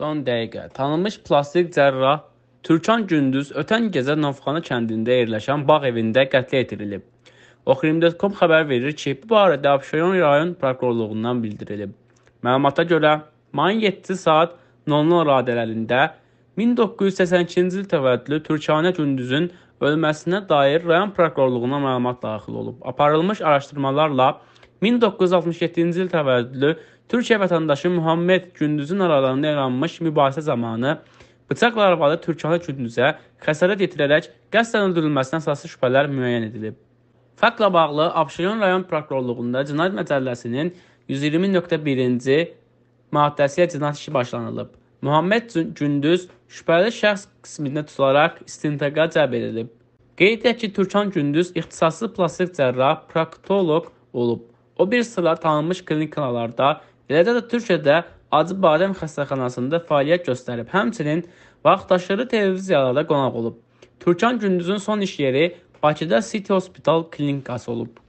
Son dəqiqə. Tanınmış plastik cərrah Türkan Gündüz ötən gecə Novxana kəndində yerləşən bağ evində qətlə yetirilib. Oxrim.com xəbər verir ki, bu barədə Abşeron rayon prokurorluğundan bildirilib. Məlumata görə, mayın 7-ci saat 00 radələrində 1982-ci il təvəllüdlü Türkanə Gündüzün ölməsinə dair rayon prokurorluğuna məlumat daxil olub. Aparılmış araşdırmalarla 1967-ci il təvəllüdlü Türkiyə vətəndaşı Muhammed Gündüzün aralarında yaranmış mübahisə zamanı bıçaqla arvadı Türkanə Gündüzə xəsarət yetirərək qəsdən öldürülməsinə əsaslı şübhələr müəyyən edilib. Faktla bağlı Abşeron rayon prokurorluğunda Cinayət Məcəlləsinin 120.1-ci maddəsi ilə cinayət işi başlanılıb. Muhammed Gündüz şübhəli şəxs qismində tutularaq istintaqa cəlb edilib. Qeyd edək ki, Türkan Gündüz ixtisaslı plastik cərrah, proktolog olub. O bir sıra tanınmış klinikalarda, eləcə də Türkiyədə Acı Badəm xəstəxanasında fəaliyyət göstərib, həmçinin vaxtaşırı televiziyalarda qonaq olub. Türkan Gündüzün son iş yeri Bakıda City Hospital klinikası olub.